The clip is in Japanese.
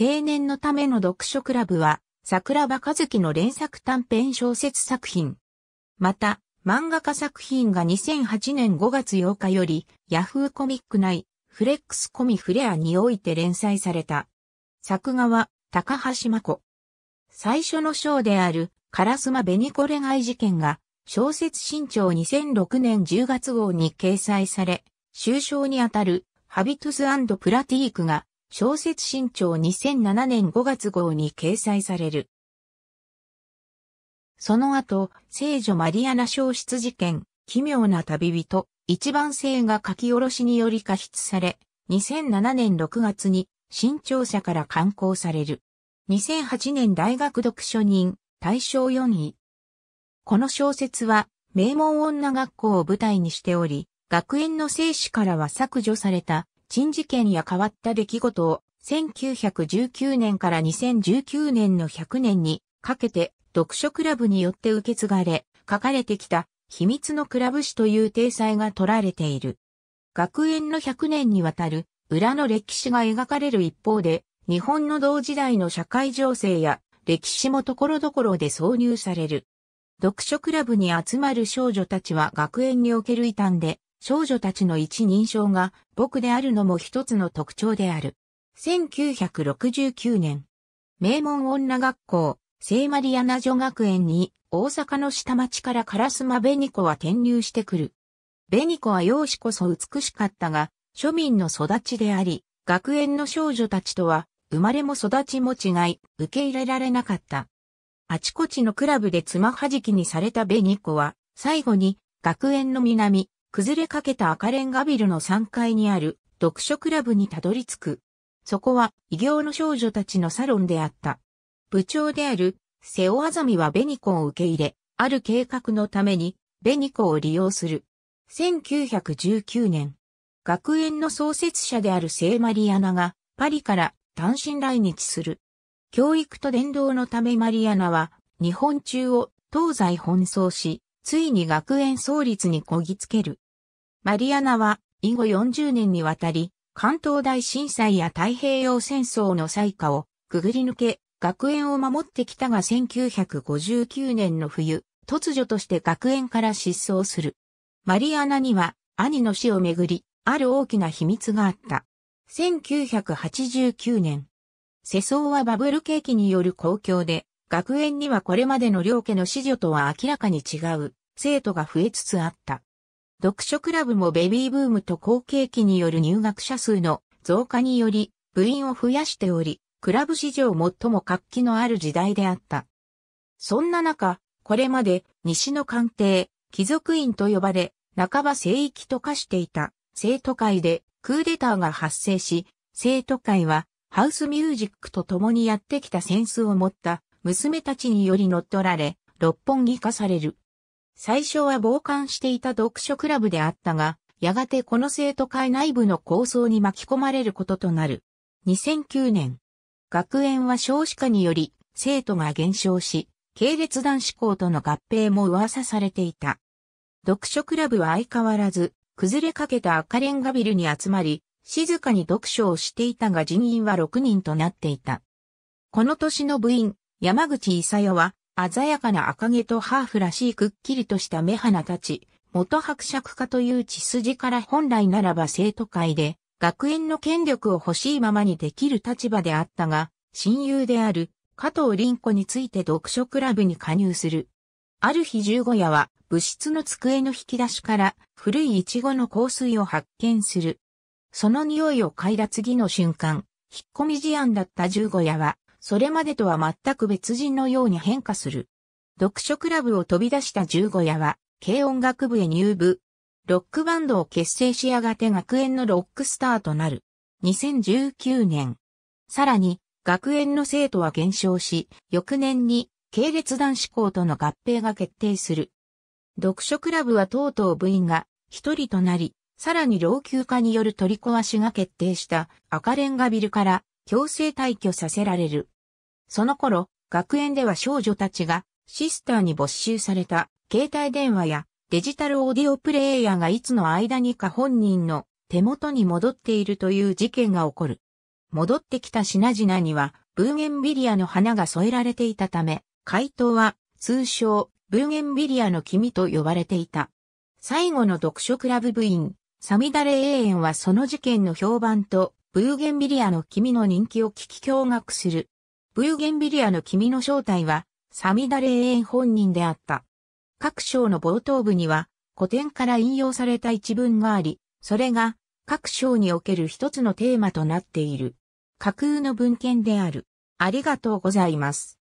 青年のための読書クラブは、桜庭和樹の連作短編小説作品。また、漫画家作品が2008年5月8日より、ヤフーコミック内、フレックスコミフレアにおいて連載された。作画は、高橋真子。最初の章である、カラスマベニコレガイ事件が、小説新潮2006年10月号に掲載され、終章にあたる、ハビトゥスプラティークが、小説新潮2007年5月号に掲載される。その後、聖女マリアナ消失事件、奇妙な旅人、一番星が書き下ろしにより過失され、2007年6月に新潮社から刊行される。2008年大学読書人、大賞4位。この小説は、名門女学校を舞台にしており、学園の生死からは削除された珍事件や変わった出来事を1919年から2019年の100年にかけて読書クラブによって受け継がれ、書かれてきた秘密のクラブ誌という体裁が取られている。学園の100年にわたる裏の歴史が描かれる一方で、日本の同時代の社会情勢や歴史も所々で挿入される。読書クラブに集まる少女たちは学園における異端で少女たちの一人称が僕であるのも一つの特徴である。1969年、名門女学校、聖マリアナ女学園に大阪の下町から烏ベ紅子は転入してくる。紅子は容姿こそ美しかったが、庶民の育ちであり、学園の少女たちとは生まれも育ちも違い、受け入れられなかった。あちこちのクラブで妻はじきにされた紅子は、最後に学園の南、崩れかけた赤レンガビルの3階にある読書クラブにたどり着く。そこは異形の少女たちのサロンであった。部長である瀬尾あざみはベニコを受け入れ、ある計画のためにベニコを利用する。1919年、学園の創設者である聖マリアナがパリから単身来日する。教育と伝道のためマリアナは日本中を東西奔走し、ついに学園創立にこぎつける。マリアナは、以後40年にわたり、関東大震災や太平洋戦争の災禍をくぐり抜け、学園を守ってきたが1959年の冬、突如として学園から失踪する。マリアナには兄の死をめぐり、ある大きな秘密があった。1989年、世相はバブル景気による公共で、学園にはこれまでの両家の子女とは明らかに違う、生徒が増えつつあった。読書クラブもベビーブームと後継期による入学者数の増加により部員を増やしており、クラブ史上最も活気のある時代であった。そんな中、これまで西の官邸、貴族院と呼ばれ、半ば聖域と化していた生徒会でクーデターが発生し、生徒会はハウスミュージックと共にやってきたセンスを持った娘たちにより乗っ取られ、六本木化される。最初は傍観していた読書クラブであったが、やがてこの生徒会内部の構想に巻き込まれることとなる。2009年、学園は少子化により、生徒が減少し、系列男子校との合併も噂されていた。読書クラブは相変わらず、崩れかけた赤レンガビルに集まり、静かに読書をしていたが人員は6人となっていた。この年の部員、山口勲は、鮮やかな赤毛とハーフらしいくっきりとした目鼻たち、元伯爵家という血筋から本来ならば生徒会で、学園の権力を欲しいままにできる立場であったが、親友である加藤凛子について読書クラブに加入する。ある日十五夜は部室の机の引き出しから古いイチゴの香水を発見する。その匂いを嗅いだ次の瞬間、引っ込み思案だった十五夜はそれまでとは全く別人のように変化する。読書クラブを飛び出した十五夜は、軽音楽部へ入部。ロックバンドを結成しやがて学園のロックスターとなる。2019年。さらに、学園の生徒は減少し、翌年に系列男子校との合併が決定する。読書クラブはとうとう部員が一人となり、さらに老朽化による取り壊しが決定した赤レンガビルから強制退去させられる。その頃、学園では少女たちがシスターに没収された携帯電話やデジタルオーディオプレイヤーがいつの間にか本人の手元に戻っているという事件が起こる。戻ってきた品々にはブーゲンビリアの花が添えられていたため、回答は通称ブーゲンビリアの君と呼ばれていた。最後の読書クラブ部員、サミダレ永遠はその事件の評判とブーゲンビリアの君の人気を聞き驚愕する。ブーゲンビリアの君の正体は、サミダレ永遠本人であった。各章の冒頭部には、古典から引用された一文があり、それが、各章における一つのテーマとなっている。架空の文献である。ありがとうございます。